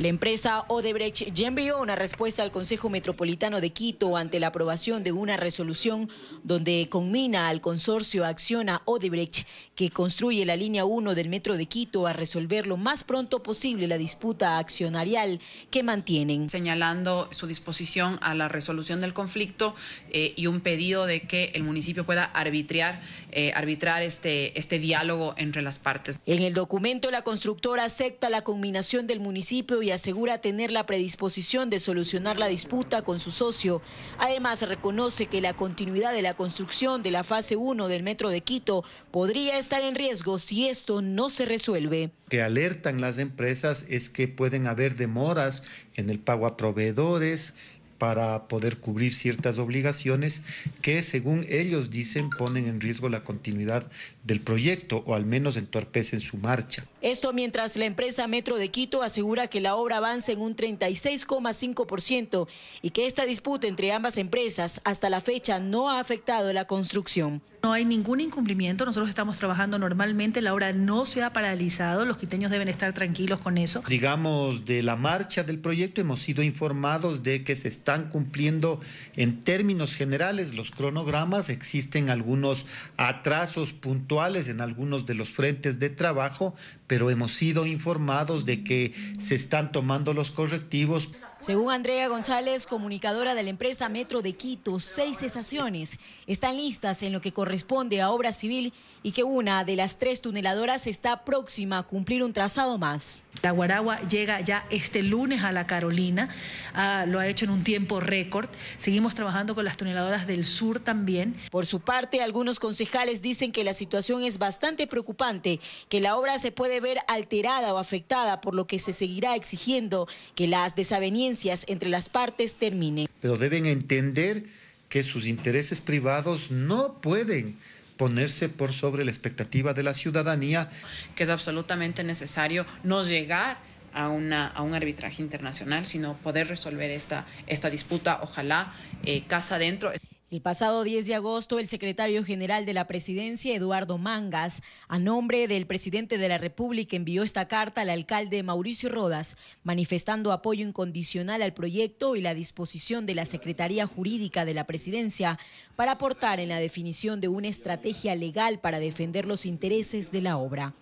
La empresa Odebrecht ya envió una respuesta al Consejo Metropolitano de Quito ante la aprobación de una resolución donde conmina al consorcio Acciona Odebrecht, que construye la línea 1 del Metro de Quito, a resolver lo más pronto posible la disputa accionarial que mantienen. Señalando su disposición a la resolución del conflicto eh, y un pedido de que el municipio pueda arbitrar, eh, arbitrar este, este diálogo entre las partes. En el documento, la constructora acepta la conminación del municipio y asegura tener la predisposición de solucionar la disputa con su socio. Además, reconoce que la continuidad de la construcción de la fase 1 del metro de Quito podría estar en riesgo si esto no se resuelve. Que alertan las empresas es que pueden haber demoras en el pago a proveedores, para poder cubrir ciertas obligaciones que, según ellos dicen, ponen en riesgo la continuidad del proyecto o al menos entorpecen su marcha. Esto mientras la empresa Metro de Quito asegura que la obra avance en un 36,5% y que esta disputa entre ambas empresas hasta la fecha no ha afectado la construcción. No hay ningún incumplimiento, nosotros estamos trabajando normalmente, la obra no se ha paralizado, los quiteños deben estar tranquilos con eso. Digamos, de la marcha del proyecto hemos sido informados de que se está están cumpliendo en términos generales los cronogramas, existen algunos atrasos puntuales en algunos de los frentes de trabajo, pero hemos sido informados de que se están tomando los correctivos. Según Andrea González, comunicadora de la empresa Metro de Quito, seis cesaciones están listas en lo que corresponde a obra civil y que una de las tres tuneladoras está próxima a cumplir un trazado más. La Guaragua llega ya este lunes a la Carolina, ah, lo ha hecho en un tiempo récord. Seguimos trabajando con las tuneladoras del sur también. Por su parte, algunos concejales dicen que la situación es bastante preocupante, que la obra se puede ver alterada o afectada, por lo que se seguirá exigiendo que las desavenencias entre las partes terminen. Pero deben entender que sus intereses privados no pueden ponerse por sobre la expectativa de la ciudadanía. Que es absolutamente necesario no llegar a, una, a un arbitraje internacional, sino poder resolver esta, esta disputa, ojalá eh, casa adentro. El pasado 10 de agosto, el secretario general de la presidencia, Eduardo Mangas, a nombre del presidente de la República, envió esta carta al alcalde Mauricio Rodas, manifestando apoyo incondicional al proyecto y la disposición de la Secretaría Jurídica de la Presidencia para aportar en la definición de una estrategia legal para defender los intereses de la obra.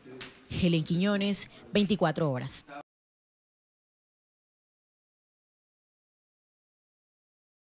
Helen Quiñones, 24 horas.